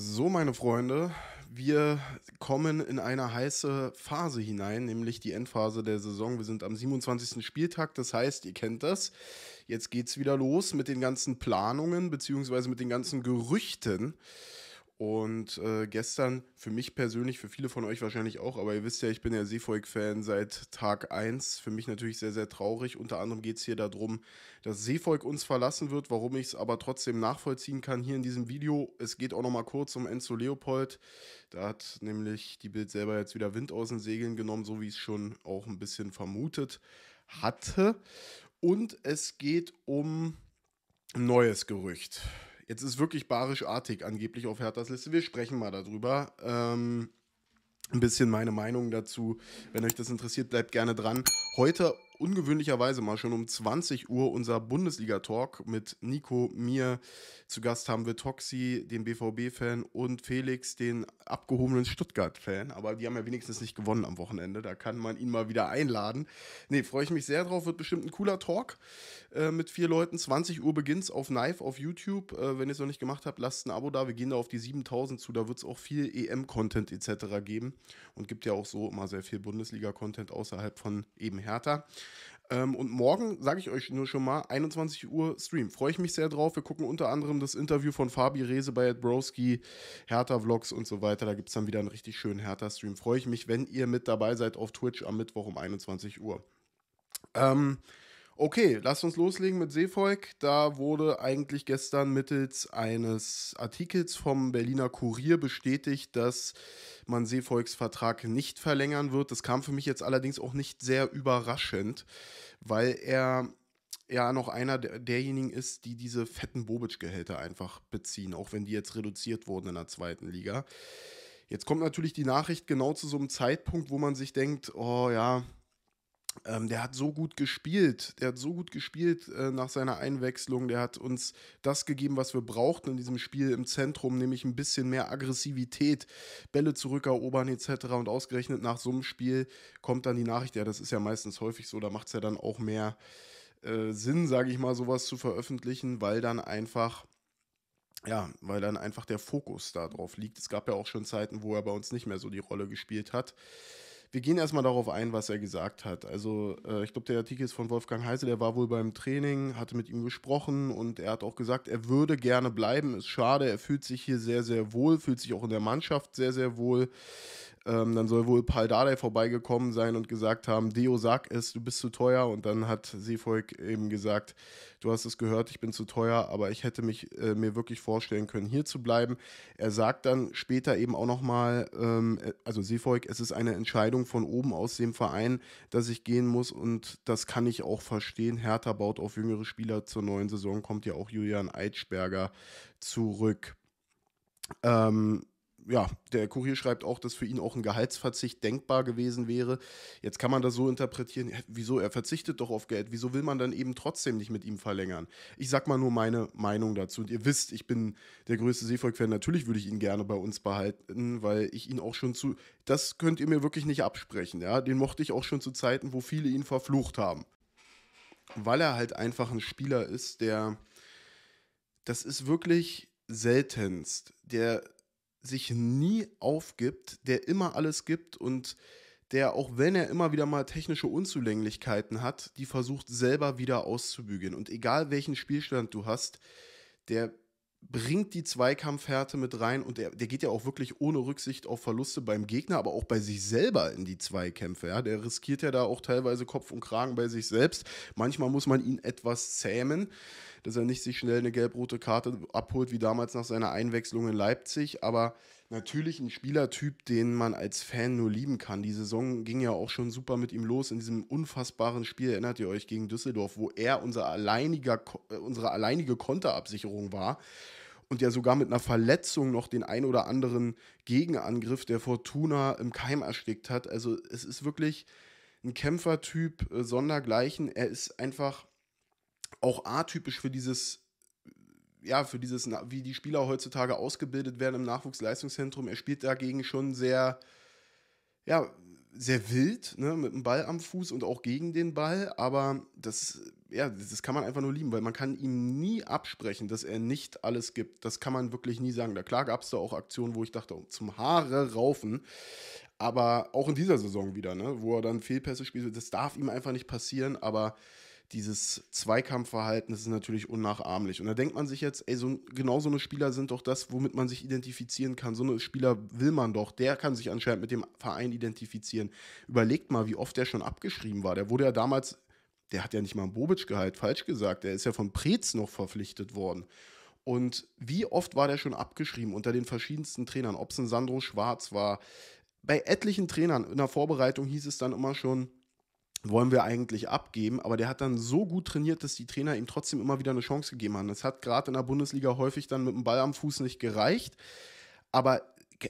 So, meine Freunde, wir kommen in eine heiße Phase hinein, nämlich die Endphase der Saison. Wir sind am 27. Spieltag, das heißt, ihr kennt das. Jetzt geht es wieder los mit den ganzen Planungen bzw. mit den ganzen Gerüchten und äh, gestern, für mich persönlich, für viele von euch wahrscheinlich auch, aber ihr wisst ja, ich bin ja Seevolk-Fan seit Tag 1. Für mich natürlich sehr, sehr traurig. Unter anderem geht es hier darum, dass Seevolk uns verlassen wird, warum ich es aber trotzdem nachvollziehen kann hier in diesem Video. Es geht auch nochmal kurz um Enzo Leopold. Da hat nämlich die Bild selber jetzt wieder Wind aus den Segeln genommen, so wie ich es schon auch ein bisschen vermutet hatte. Und es geht um ein neues Gerücht. Jetzt ist wirklich barisch artig angeblich auf Herthas Liste. Wir sprechen mal darüber. Ähm, ein bisschen meine Meinung dazu. Wenn euch das interessiert, bleibt gerne dran. Heute ungewöhnlicherweise mal schon um 20 Uhr unser Bundesliga-Talk mit Nico, mir. Zu Gast haben wir Toxi, den BVB-Fan, und Felix, den abgehobenen Stuttgart-Fan. Aber die haben ja wenigstens nicht gewonnen am Wochenende. Da kann man ihn mal wieder einladen. Nee, freue ich mich sehr drauf. Wird bestimmt ein cooler Talk äh, mit vier Leuten. 20 Uhr beginnt es auf Knife, auf YouTube. Äh, wenn ihr es noch nicht gemacht habt, lasst ein Abo da. Wir gehen da auf die 7000 zu. Da wird es auch viel EM-Content etc. geben. Und gibt ja auch so immer sehr viel Bundesliga-Content außerhalb von eben Hertha. Ähm, und morgen, sage ich euch nur schon mal, 21 Uhr Stream. Freue ich mich sehr drauf. Wir gucken unter anderem das Interview von Fabi Rehse bei Ed Broski, Hertha-Vlogs und so weiter. Da gibt es dann wieder einen richtig schönen Hertha-Stream. Freue ich mich, wenn ihr mit dabei seid auf Twitch am Mittwoch um 21 Uhr. Ähm, Okay, lasst uns loslegen mit Seevolk. Da wurde eigentlich gestern mittels eines Artikels vom Berliner Kurier bestätigt, dass man Seevolks Vertrag nicht verlängern wird. Das kam für mich jetzt allerdings auch nicht sehr überraschend, weil er ja noch einer derjenigen ist, die diese fetten Bobic-Gehälter einfach beziehen, auch wenn die jetzt reduziert wurden in der zweiten Liga. Jetzt kommt natürlich die Nachricht genau zu so einem Zeitpunkt, wo man sich denkt, oh ja, ähm, der hat so gut gespielt, der hat so gut gespielt äh, nach seiner Einwechslung, der hat uns das gegeben, was wir brauchten in diesem Spiel im Zentrum, nämlich ein bisschen mehr Aggressivität, Bälle zurückerobern etc. Und ausgerechnet nach so einem Spiel kommt dann die Nachricht, ja, das ist ja meistens häufig so, da macht es ja dann auch mehr äh, Sinn, sage ich mal, sowas zu veröffentlichen, weil dann einfach ja, weil dann einfach der Fokus darauf liegt. Es gab ja auch schon Zeiten, wo er bei uns nicht mehr so die Rolle gespielt hat wir gehen erstmal darauf ein, was er gesagt hat. Also äh, ich glaube, der Artikel ist von Wolfgang Heise, der war wohl beim Training, hatte mit ihm gesprochen und er hat auch gesagt, er würde gerne bleiben, ist schade, er fühlt sich hier sehr, sehr wohl, fühlt sich auch in der Mannschaft sehr, sehr wohl. Ähm, dann soll wohl Paul Dardai vorbeigekommen sein und gesagt haben, Deo, sag es, du bist zu teuer. Und dann hat Seevolk eben gesagt, du hast es gehört, ich bin zu teuer, aber ich hätte mich äh, mir wirklich vorstellen können, hier zu bleiben. Er sagt dann später eben auch nochmal, ähm, äh, also Seevolk, es ist eine Entscheidung von oben aus dem Verein, dass ich gehen muss und das kann ich auch verstehen. Hertha baut auf jüngere Spieler zur neuen Saison, kommt ja auch Julian Eitschberger zurück. Ähm, ja, der Kurier schreibt auch, dass für ihn auch ein Gehaltsverzicht denkbar gewesen wäre. Jetzt kann man das so interpretieren, wieso er verzichtet doch auf Geld, wieso will man dann eben trotzdem nicht mit ihm verlängern? Ich sag mal nur meine Meinung dazu. Und ihr wisst, ich bin der größte Seevolk-Fan. Natürlich würde ich ihn gerne bei uns behalten, weil ich ihn auch schon zu. Das könnt ihr mir wirklich nicht absprechen, ja. Den mochte ich auch schon zu Zeiten, wo viele ihn verflucht haben. Weil er halt einfach ein Spieler ist, der. Das ist wirklich seltenst. Der sich nie aufgibt, der immer alles gibt und der, auch wenn er immer wieder mal technische Unzulänglichkeiten hat, die versucht selber wieder auszubügeln. Und egal welchen Spielstand du hast, der bringt die Zweikampfhärte mit rein und der, der geht ja auch wirklich ohne Rücksicht auf Verluste beim Gegner, aber auch bei sich selber in die Zweikämpfe. Ja. Der riskiert ja da auch teilweise Kopf und Kragen bei sich selbst. Manchmal muss man ihn etwas zähmen, dass er nicht sich schnell eine gelb-rote Karte abholt, wie damals nach seiner Einwechslung in Leipzig, aber natürlich ein Spielertyp, den man als Fan nur lieben kann. Die Saison ging ja auch schon super mit ihm los in diesem unfassbaren Spiel, erinnert ihr euch, gegen Düsseldorf, wo er unser alleiniger, äh, unsere alleinige Konterabsicherung war und ja sogar mit einer Verletzung noch den ein oder anderen Gegenangriff der Fortuna im Keim erstickt hat. Also es ist wirklich ein Kämpfertyp, äh, Sondergleichen. Er ist einfach auch atypisch für dieses ja, für dieses, wie die Spieler heutzutage ausgebildet werden im Nachwuchsleistungszentrum. Er spielt dagegen schon sehr, ja, sehr wild, ne, mit dem Ball am Fuß und auch gegen den Ball, aber das, ja, das kann man einfach nur lieben, weil man kann ihm nie absprechen, dass er nicht alles gibt. Das kann man wirklich nie sagen. Da klar gab es da auch Aktionen, wo ich dachte, oh, zum Haare raufen. Aber auch in dieser Saison wieder, ne, wo er dann Fehlpässe spielt, das darf ihm einfach nicht passieren, aber dieses Zweikampfverhalten, das ist natürlich unnachahmlich. Und da denkt man sich jetzt, ey, so, genau so eine Spieler sind doch das, womit man sich identifizieren kann. So eine Spieler will man doch. Der kann sich anscheinend mit dem Verein identifizieren. Überlegt mal, wie oft der schon abgeschrieben war. Der wurde ja damals, der hat ja nicht mal einen Bobic gehalt, falsch gesagt. Der ist ja von Preetz noch verpflichtet worden. Und wie oft war der schon abgeschrieben unter den verschiedensten Trainern, ob es ein Sandro Schwarz war. Bei etlichen Trainern in der Vorbereitung hieß es dann immer schon, wollen wir eigentlich abgeben, aber der hat dann so gut trainiert, dass die Trainer ihm trotzdem immer wieder eine Chance gegeben haben. Es hat gerade in der Bundesliga häufig dann mit dem Ball am Fuß nicht gereicht, aber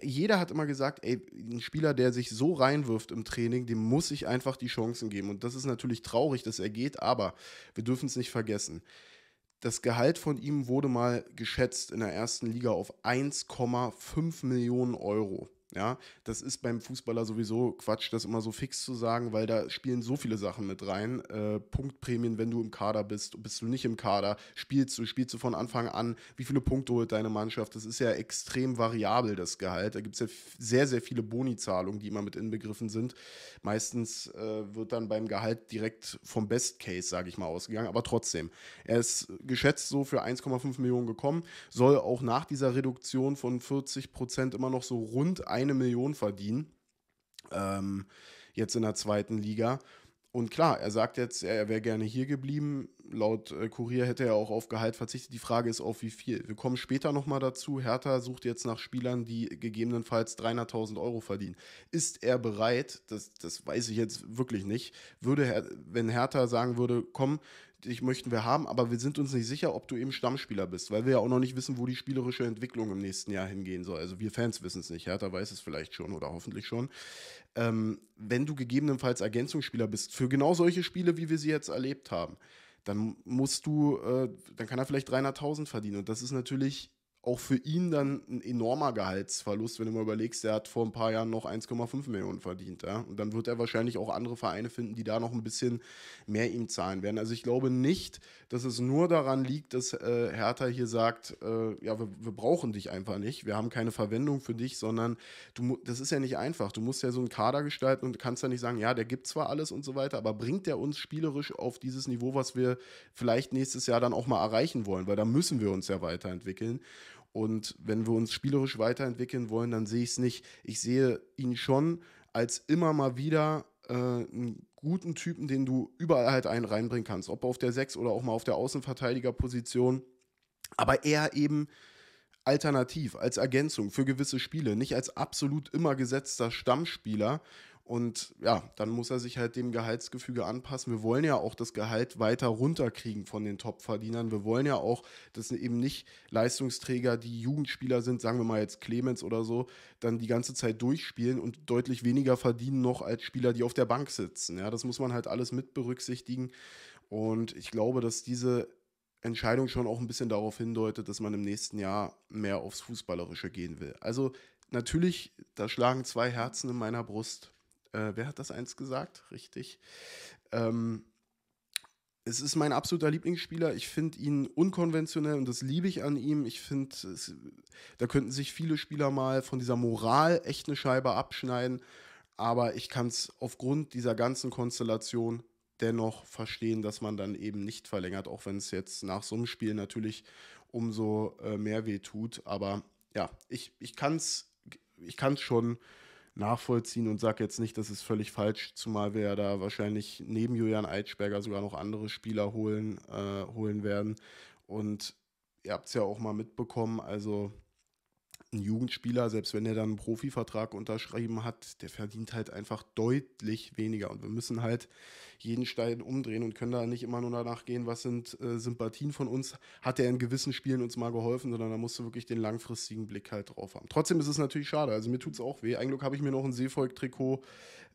jeder hat immer gesagt, ey, ein Spieler, der sich so reinwirft im Training, dem muss ich einfach die Chancen geben. Und das ist natürlich traurig, dass er geht, aber wir dürfen es nicht vergessen. Das Gehalt von ihm wurde mal geschätzt in der ersten Liga auf 1,5 Millionen Euro. Ja, das ist beim Fußballer sowieso Quatsch, das immer so fix zu sagen, weil da spielen so viele Sachen mit rein. Äh, Punktprämien, wenn du im Kader bist, bist du nicht im Kader, spielst du, spielst du von Anfang an, wie viele Punkte holt deine Mannschaft? Das ist ja extrem variabel, das Gehalt. Da gibt es ja sehr, sehr viele Bonizahlungen, die immer mit inbegriffen sind. Meistens äh, wird dann beim Gehalt direkt vom Best Case, sage ich mal, ausgegangen, aber trotzdem. Er ist geschätzt so für 1,5 Millionen gekommen, soll auch nach dieser Reduktion von 40 Prozent immer noch so rund 1 eine Million verdienen, ähm, jetzt in der zweiten Liga. Und klar, er sagt jetzt, er wäre gerne hier geblieben. Laut äh, Kurier hätte er auch auf Gehalt verzichtet. Die Frage ist, auf wie viel. Wir kommen später nochmal dazu. Hertha sucht jetzt nach Spielern, die gegebenenfalls 300.000 Euro verdienen. Ist er bereit? Das, das weiß ich jetzt wirklich nicht. Würde, wenn Hertha sagen würde, komm, dich möchten wir haben, aber wir sind uns nicht sicher, ob du eben Stammspieler bist, weil wir ja auch noch nicht wissen, wo die spielerische Entwicklung im nächsten Jahr hingehen soll. Also wir Fans wissen es nicht, Hertha weiß es vielleicht schon oder hoffentlich schon. Ähm, wenn du gegebenenfalls Ergänzungsspieler bist für genau solche Spiele, wie wir sie jetzt erlebt haben, dann musst du, äh, dann kann er vielleicht 300.000 verdienen und das ist natürlich auch für ihn dann ein enormer Gehaltsverlust, wenn du mal überlegst, er hat vor ein paar Jahren noch 1,5 Millionen verdient. Ja? Und dann wird er wahrscheinlich auch andere Vereine finden, die da noch ein bisschen mehr ihm zahlen werden. Also ich glaube nicht, dass es nur daran liegt, dass äh, Hertha hier sagt, äh, ja, wir, wir, brauchen dich einfach nicht, wir haben keine Verwendung für dich, sondern du, das ist ja nicht einfach. Du musst ja so einen Kader gestalten und kannst ja nicht sagen, ja, der gibt zwar alles und so weiter, aber bringt der uns spielerisch auf dieses Niveau, was wir vielleicht nächstes Jahr dann auch mal erreichen wollen, weil da müssen wir uns ja weiterentwickeln. Und wenn wir uns spielerisch weiterentwickeln wollen, dann sehe ich es nicht. Ich sehe ihn schon als immer mal wieder äh, einen guten Typen, den du überall halt einen reinbringen kannst. Ob auf der 6 oder auch mal auf der Außenverteidigerposition. Aber eher eben alternativ, als Ergänzung für gewisse Spiele, nicht als absolut immer gesetzter Stammspieler. Und ja, dann muss er sich halt dem Gehaltsgefüge anpassen. Wir wollen ja auch das Gehalt weiter runterkriegen von den Topverdienern. Wir wollen ja auch, dass eben nicht Leistungsträger, die Jugendspieler sind, sagen wir mal jetzt Clemens oder so, dann die ganze Zeit durchspielen und deutlich weniger verdienen noch als Spieler, die auf der Bank sitzen. Ja, das muss man halt alles mit berücksichtigen. Und ich glaube, dass diese Entscheidung schon auch ein bisschen darauf hindeutet, dass man im nächsten Jahr mehr aufs Fußballerische gehen will. Also natürlich, da schlagen zwei Herzen in meiner Brust. Äh, wer hat das eins gesagt? Richtig. Ähm, es ist mein absoluter Lieblingsspieler. Ich finde ihn unkonventionell und das liebe ich an ihm. Ich finde, da könnten sich viele Spieler mal von dieser Moral echt eine Scheibe abschneiden. Aber ich kann es aufgrund dieser ganzen Konstellation dennoch verstehen, dass man dann eben nicht verlängert, auch wenn es jetzt nach so einem Spiel natürlich umso äh, mehr weh tut. Aber ja, ich, ich kann es ich kann's schon nachvollziehen und sage jetzt nicht, das ist völlig falsch, zumal wir ja da wahrscheinlich neben Julian Eitschberger sogar noch andere Spieler holen, äh, holen werden. Und ihr habt es ja auch mal mitbekommen, also ein Jugendspieler, selbst wenn er dann einen Profivertrag unterschrieben hat, der verdient halt einfach deutlich weniger. Und wir müssen halt jeden Stein umdrehen und können da nicht immer nur danach gehen, was sind äh, Sympathien von uns. Hat er in gewissen Spielen uns mal geholfen, sondern da musst du wirklich den langfristigen Blick halt drauf haben. Trotzdem ist es natürlich schade. Also mir tut es auch weh. Eigentlich habe ich mir noch ein Seevolk-Trikot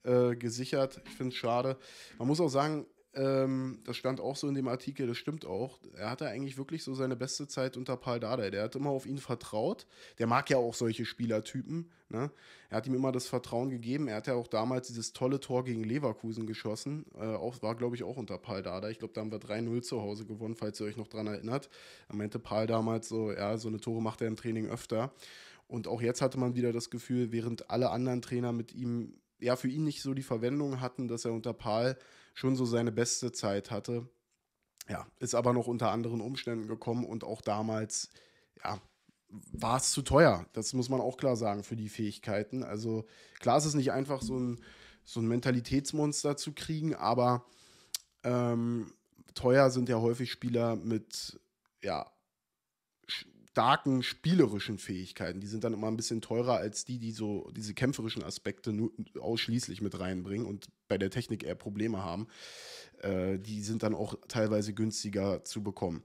äh, gesichert. Ich finde es schade. Man muss auch sagen, ähm, das stand auch so in dem Artikel, das stimmt auch. Er hatte eigentlich wirklich so seine beste Zeit unter Paul Dardai. Der hat immer auf ihn vertraut. Der mag ja auch solche Spielertypen. Ne? Er hat ihm immer das Vertrauen gegeben. Er hat ja auch damals dieses tolle Tor gegen Leverkusen geschossen. Äh, auch, war, glaube ich, auch unter Paul Dardai. Ich glaube, da haben wir 3-0 zu Hause gewonnen, falls ihr euch noch dran erinnert. Er meinte Paul damals so, ja, so eine Tore macht er im Training öfter. Und auch jetzt hatte man wieder das Gefühl, während alle anderen Trainer mit ihm ja für ihn nicht so die Verwendung hatten, dass er unter Paul schon so seine beste Zeit hatte. Ja, ist aber noch unter anderen Umständen gekommen und auch damals, ja, war es zu teuer. Das muss man auch klar sagen für die Fähigkeiten. Also klar ist es nicht einfach, so ein, so ein Mentalitätsmonster zu kriegen, aber ähm, teuer sind ja häufig Spieler mit ja, starken spielerischen Fähigkeiten. Die sind dann immer ein bisschen teurer als die, die so diese kämpferischen Aspekte nur, ausschließlich mit reinbringen und bei der Technik eher Probleme haben. Äh, die sind dann auch teilweise günstiger zu bekommen.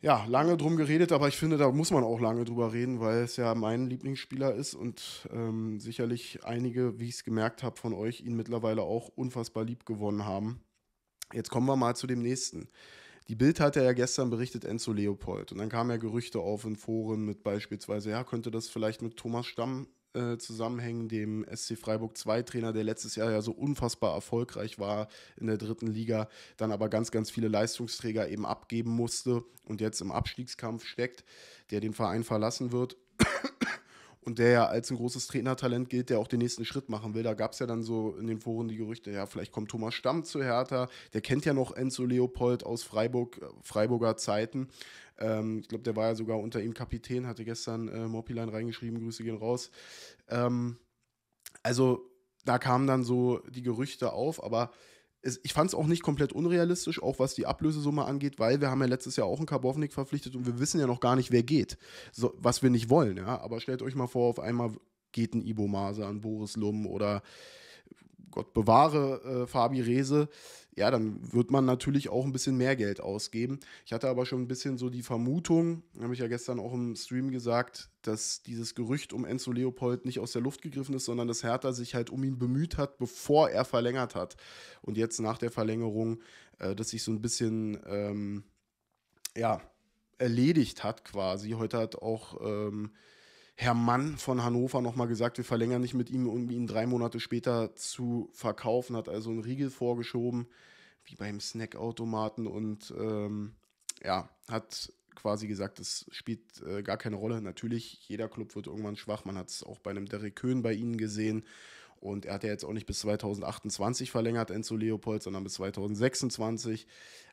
Ja, lange drum geredet, aber ich finde, da muss man auch lange drüber reden, weil es ja mein Lieblingsspieler ist und ähm, sicherlich einige, wie ich es gemerkt habe, von euch ihn mittlerweile auch unfassbar lieb gewonnen haben. Jetzt kommen wir mal zu dem nächsten. Die Bild hatte ja gestern berichtet Enzo Leopold. Und dann kamen ja Gerüchte auf in Foren mit beispielsweise, ja, könnte das vielleicht mit Thomas Stamm äh, zusammenhängen, dem SC Freiburg 2 Trainer, der letztes Jahr ja so unfassbar erfolgreich war in der dritten Liga, dann aber ganz, ganz viele Leistungsträger eben abgeben musste und jetzt im Abstiegskampf steckt, der den Verein verlassen wird und der ja als ein großes Trainertalent gilt, der auch den nächsten Schritt machen will. Da gab es ja dann so in den Foren die Gerüchte, ja, vielleicht kommt Thomas Stamm zu Hertha, der kennt ja noch Enzo Leopold aus Freiburg, äh, Freiburger Zeiten. Ähm, ich glaube, der war ja sogar unter ihm Kapitän, hatte gestern äh, Moppilein reingeschrieben, Grüße gehen raus. Ähm, also da kamen dann so die Gerüchte auf, aber es, ich fand es auch nicht komplett unrealistisch, auch was die Ablösesumme angeht, weil wir haben ja letztes Jahr auch einen Karbovnik verpflichtet und wir wissen ja noch gar nicht, wer geht, so, was wir nicht wollen. Ja? Aber stellt euch mal vor, auf einmal geht ein Ibo Maser, an Boris Lum oder Gott bewahre äh, Fabi Rehse ja, dann wird man natürlich auch ein bisschen mehr Geld ausgeben. Ich hatte aber schon ein bisschen so die Vermutung, habe ich ja gestern auch im Stream gesagt, dass dieses Gerücht um Enzo Leopold nicht aus der Luft gegriffen ist, sondern dass Hertha sich halt um ihn bemüht hat, bevor er verlängert hat. Und jetzt nach der Verlängerung, äh, dass sich so ein bisschen, ähm, ja, erledigt hat quasi. Heute hat auch. Ähm, Herr Mann von Hannover nochmal gesagt, wir verlängern nicht mit ihm, um ihn drei Monate später zu verkaufen, hat also einen Riegel vorgeschoben, wie beim Snackautomaten und ähm, ja, hat quasi gesagt, das spielt äh, gar keine Rolle. Natürlich, jeder Club wird irgendwann schwach. Man hat es auch bei einem Derek Köhn bei ihnen gesehen. Und er hat ja jetzt auch nicht bis 2028 verlängert, Enzo Leopold, sondern bis 2026.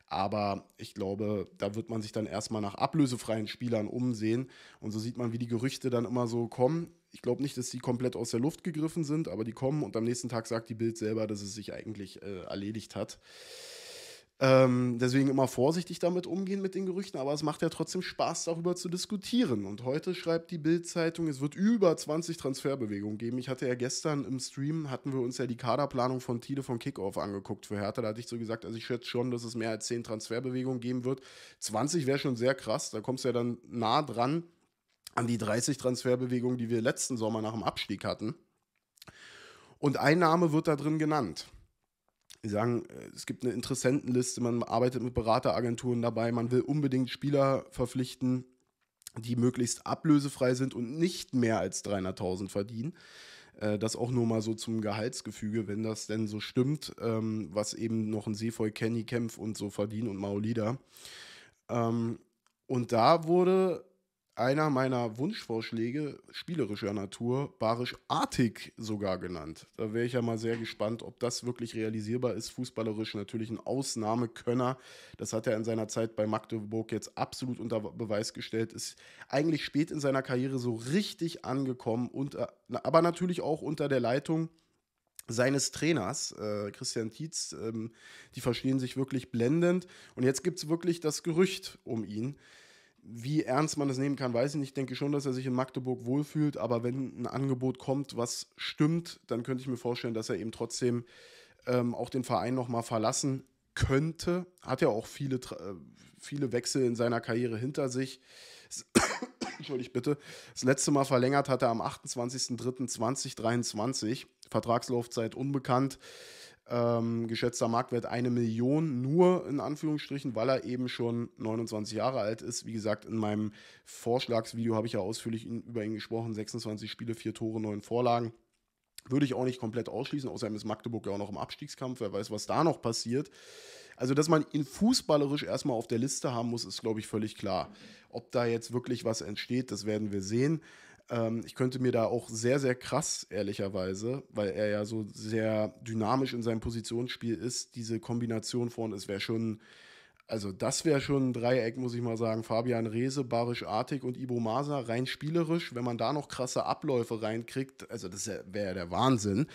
Aber ich glaube, da wird man sich dann erstmal nach ablösefreien Spielern umsehen. Und so sieht man, wie die Gerüchte dann immer so kommen. Ich glaube nicht, dass sie komplett aus der Luft gegriffen sind, aber die kommen und am nächsten Tag sagt die Bild selber, dass es sich eigentlich äh, erledigt hat. Ähm, deswegen immer vorsichtig damit umgehen mit den Gerüchten, aber es macht ja trotzdem Spaß, darüber zu diskutieren. Und heute schreibt die Bild-Zeitung, es wird über 20 Transferbewegungen geben. Ich hatte ja gestern im Stream, hatten wir uns ja die Kaderplanung von Tide von Kickoff angeguckt für Hertha. Da hatte ich so gesagt, also ich schätze schon, dass es mehr als 10 Transferbewegungen geben wird. 20 wäre schon sehr krass, da kommst du ja dann nah dran an die 30 Transferbewegungen, die wir letzten Sommer nach dem Abstieg hatten. Und ein Name wird da drin genannt die sagen, äh, es gibt eine Interessentenliste, man arbeitet mit Berateragenturen dabei, man will unbedingt Spieler verpflichten, die möglichst ablösefrei sind und nicht mehr als 300.000 verdienen. Äh, das auch nur mal so zum Gehaltsgefüge, wenn das denn so stimmt, ähm, was eben noch ein Seefoy, Kenny Kempf und so verdienen und Maolida. Ähm, und da wurde einer meiner Wunschvorschläge, spielerischer Natur, barisch artig sogar genannt. Da wäre ich ja mal sehr gespannt, ob das wirklich realisierbar ist. Fußballerisch natürlich ein Ausnahmekönner. Das hat er in seiner Zeit bei Magdeburg jetzt absolut unter Beweis gestellt. Ist eigentlich spät in seiner Karriere so richtig angekommen, unter, äh, aber natürlich auch unter der Leitung seines Trainers, äh, Christian Tietz, ähm, die verstehen sich wirklich blendend. Und jetzt gibt es wirklich das Gerücht um ihn, wie ernst man das nehmen kann, weiß ich nicht. Ich denke schon, dass er sich in Magdeburg wohlfühlt, aber wenn ein Angebot kommt, was stimmt, dann könnte ich mir vorstellen, dass er eben trotzdem ähm, auch den Verein nochmal verlassen könnte. Hat ja auch viele, äh, viele Wechsel in seiner Karriere hinter sich. Entschuldigt bitte. Das letzte Mal verlängert hat er am 28.03.2023. Vertragslaufzeit unbekannt. Ähm, geschätzter Marktwert eine Million nur in Anführungsstrichen, weil er eben schon 29 Jahre alt ist. Wie gesagt, in meinem Vorschlagsvideo habe ich ja ausführlich über ihn gesprochen. 26 Spiele, 4 Tore, 9 Vorlagen. Würde ich auch nicht komplett ausschließen. Außerdem ist Magdeburg ja auch noch im Abstiegskampf. Wer weiß, was da noch passiert. Also, dass man ihn fußballerisch erstmal auf der Liste haben muss, ist, glaube ich, völlig klar. Ob da jetzt wirklich was entsteht, das werden wir sehen. Ähm, ich könnte mir da auch sehr, sehr krass, ehrlicherweise, weil er ja so sehr dynamisch in seinem Positionsspiel ist, diese Kombination von, es wäre schon, also das wäre schon ein Dreieck, muss ich mal sagen. Fabian Reese, Barisch Artig und Ibo Masa, rein spielerisch, wenn man da noch krasse Abläufe reinkriegt, also das wäre ja der Wahnsinn.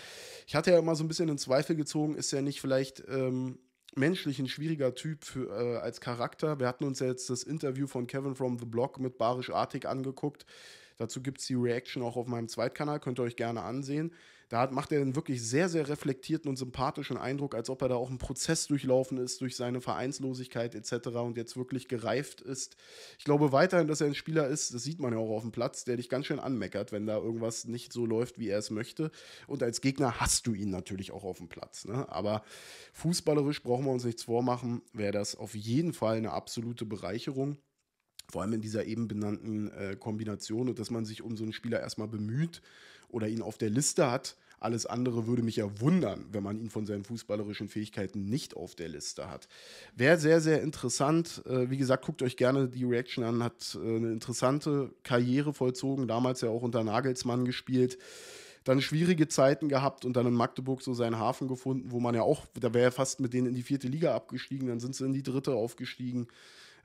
Ich hatte ja immer so ein bisschen in Zweifel gezogen, ist er nicht vielleicht ähm, menschlich ein schwieriger Typ für, äh, als Charakter? Wir hatten uns ja jetzt das Interview von Kevin from the Block mit Barisch Artig angeguckt, Dazu gibt es die Reaction auch auf meinem Zweitkanal, könnt ihr euch gerne ansehen. Da hat, macht er einen wirklich sehr, sehr reflektierten und sympathischen Eindruck, als ob er da auch einen Prozess durchlaufen ist durch seine Vereinslosigkeit etc. und jetzt wirklich gereift ist. Ich glaube weiterhin, dass er ein Spieler ist, das sieht man ja auch auf dem Platz, der dich ganz schön anmeckert, wenn da irgendwas nicht so läuft, wie er es möchte. Und als Gegner hast du ihn natürlich auch auf dem Platz. Ne? Aber fußballerisch brauchen wir uns nichts vormachen, wäre das auf jeden Fall eine absolute Bereicherung vor allem in dieser eben benannten äh, Kombination und dass man sich um so einen Spieler erstmal bemüht oder ihn auf der Liste hat. Alles andere würde mich ja wundern, wenn man ihn von seinen fußballerischen Fähigkeiten nicht auf der Liste hat. Wäre sehr, sehr interessant. Äh, wie gesagt, guckt euch gerne die Reaction an. Hat äh, eine interessante Karriere vollzogen, damals ja auch unter Nagelsmann gespielt dann schwierige Zeiten gehabt und dann in Magdeburg so seinen Hafen gefunden, wo man ja auch, da wäre er fast mit denen in die vierte Liga abgestiegen, dann sind sie in die dritte aufgestiegen.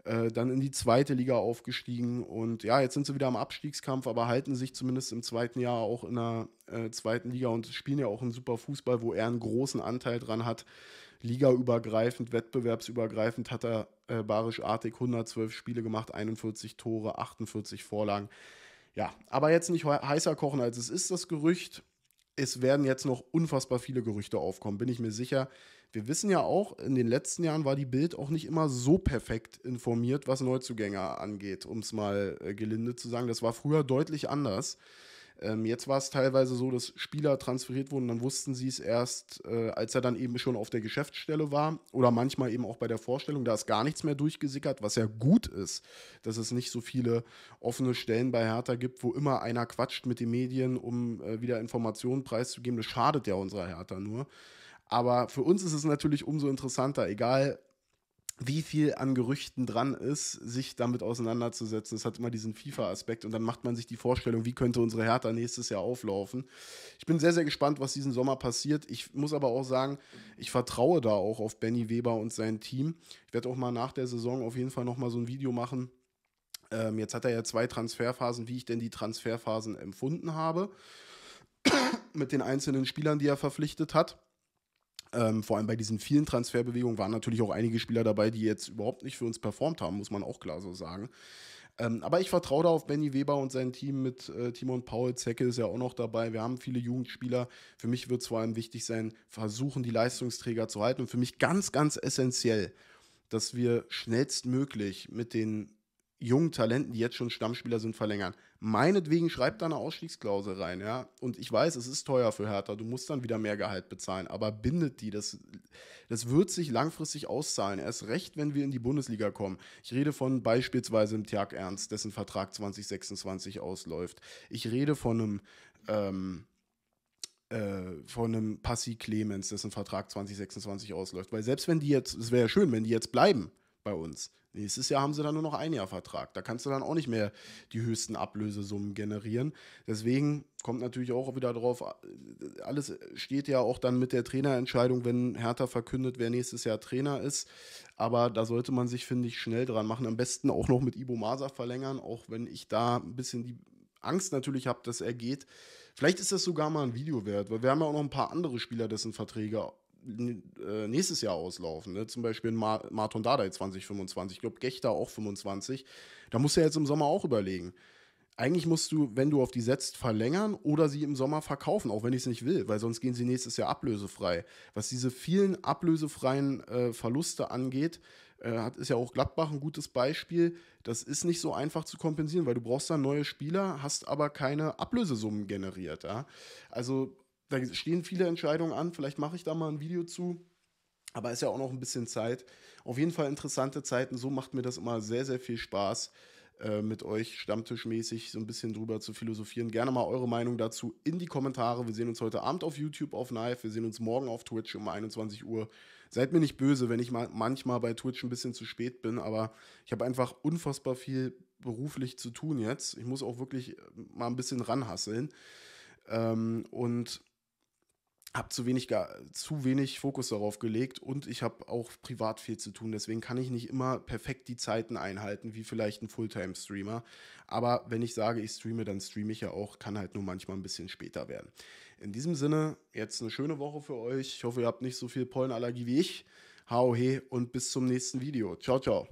Äh, dann in die zweite Liga aufgestiegen und ja, jetzt sind sie wieder am Abstiegskampf, aber halten sich zumindest im zweiten Jahr auch in der äh, zweiten Liga und spielen ja auch einen super Fußball, wo er einen großen Anteil dran hat. Ligaübergreifend, wettbewerbsübergreifend hat er äh, Barisch Artig 112 Spiele gemacht, 41 Tore, 48 Vorlagen. Ja, aber jetzt nicht heißer kochen, als es ist, das Gerücht. Es werden jetzt noch unfassbar viele Gerüchte aufkommen, bin ich mir sicher wir wissen ja auch, in den letzten Jahren war die Bild auch nicht immer so perfekt informiert, was Neuzugänger angeht, um es mal äh, gelinde zu sagen. Das war früher deutlich anders. Ähm, jetzt war es teilweise so, dass Spieler transferiert wurden, dann wussten sie es erst, äh, als er dann eben schon auf der Geschäftsstelle war oder manchmal eben auch bei der Vorstellung. Da ist gar nichts mehr durchgesickert, was ja gut ist, dass es nicht so viele offene Stellen bei Hertha gibt, wo immer einer quatscht mit den Medien, um äh, wieder Informationen preiszugeben. Das schadet ja unserer Hertha nur. Aber für uns ist es natürlich umso interessanter, egal wie viel an Gerüchten dran ist, sich damit auseinanderzusetzen. Es hat immer diesen FIFA-Aspekt und dann macht man sich die Vorstellung, wie könnte unsere Hertha nächstes Jahr auflaufen. Ich bin sehr, sehr gespannt, was diesen Sommer passiert. Ich muss aber auch sagen, ich vertraue da auch auf Benny Weber und sein Team. Ich werde auch mal nach der Saison auf jeden Fall nochmal so ein Video machen. Ähm, jetzt hat er ja zwei Transferphasen, wie ich denn die Transferphasen empfunden habe mit den einzelnen Spielern, die er verpflichtet hat. Ähm, vor allem bei diesen vielen Transferbewegungen waren natürlich auch einige Spieler dabei, die jetzt überhaupt nicht für uns performt haben, muss man auch klar so sagen. Ähm, aber ich vertraue da auf Benny Weber und sein Team mit äh, Timon Paul. Zecke ist ja auch noch dabei. Wir haben viele Jugendspieler. Für mich wird es vor allem wichtig sein, versuchen, die Leistungsträger zu halten. Und für mich ganz, ganz essentiell, dass wir schnellstmöglich mit den jungen Talenten, die jetzt schon Stammspieler sind, verlängern. Meinetwegen schreibt da eine Ausstiegsklausel rein, ja. Und ich weiß, es ist teuer für Hertha, du musst dann wieder mehr Gehalt bezahlen, aber bindet die, das, das wird sich langfristig auszahlen. Erst recht, wenn wir in die Bundesliga kommen. Ich rede von beispielsweise im Tjag Ernst, dessen Vertrag 2026 ausläuft. Ich rede von einem, ähm, äh, von einem Passi Clemens, dessen Vertrag 2026 ausläuft. Weil selbst wenn die jetzt, es wäre ja schön, wenn die jetzt bleiben bei uns, Nächstes Jahr haben sie dann nur noch ein Jahr Vertrag. Da kannst du dann auch nicht mehr die höchsten Ablösesummen generieren. Deswegen kommt natürlich auch wieder drauf, alles steht ja auch dann mit der Trainerentscheidung, wenn Hertha verkündet, wer nächstes Jahr Trainer ist. Aber da sollte man sich, finde ich, schnell dran machen. Am besten auch noch mit Ibo Masa verlängern, auch wenn ich da ein bisschen die Angst natürlich habe, dass er geht. Vielleicht ist das sogar mal ein Video wert, weil wir haben ja auch noch ein paar andere Spieler, dessen Verträge äh, nächstes Jahr auslaufen. Ne? Zum Beispiel in Mar Marton Dardai 2025, ich glaube Gechter auch 25. Da musst du ja jetzt im Sommer auch überlegen. Eigentlich musst du, wenn du auf die setzt, verlängern oder sie im Sommer verkaufen, auch wenn ich es nicht will, weil sonst gehen sie nächstes Jahr ablösefrei. Was diese vielen ablösefreien äh, Verluste angeht, äh, hat, ist ja auch Gladbach ein gutes Beispiel. Das ist nicht so einfach zu kompensieren, weil du brauchst dann neue Spieler, hast aber keine Ablösesummen generiert. Ja? Also da stehen viele Entscheidungen an. Vielleicht mache ich da mal ein Video zu. Aber ist ja auch noch ein bisschen Zeit. Auf jeden Fall interessante Zeiten. So macht mir das immer sehr, sehr viel Spaß, äh, mit euch stammtischmäßig so ein bisschen drüber zu philosophieren. Gerne mal eure Meinung dazu in die Kommentare. Wir sehen uns heute Abend auf YouTube auf Knife. Wir sehen uns morgen auf Twitch um 21 Uhr. Seid mir nicht böse, wenn ich mal manchmal bei Twitch ein bisschen zu spät bin, aber ich habe einfach unfassbar viel beruflich zu tun jetzt. Ich muss auch wirklich äh, mal ein bisschen ranhasseln. Ähm, und habe zu wenig, zu wenig Fokus darauf gelegt und ich habe auch privat viel zu tun. Deswegen kann ich nicht immer perfekt die Zeiten einhalten, wie vielleicht ein Fulltime-Streamer. Aber wenn ich sage, ich streame, dann streame ich ja auch, kann halt nur manchmal ein bisschen später werden. In diesem Sinne, jetzt eine schöne Woche für euch. Ich hoffe, ihr habt nicht so viel Pollenallergie wie ich. Hau he und bis zum nächsten Video. Ciao, ciao.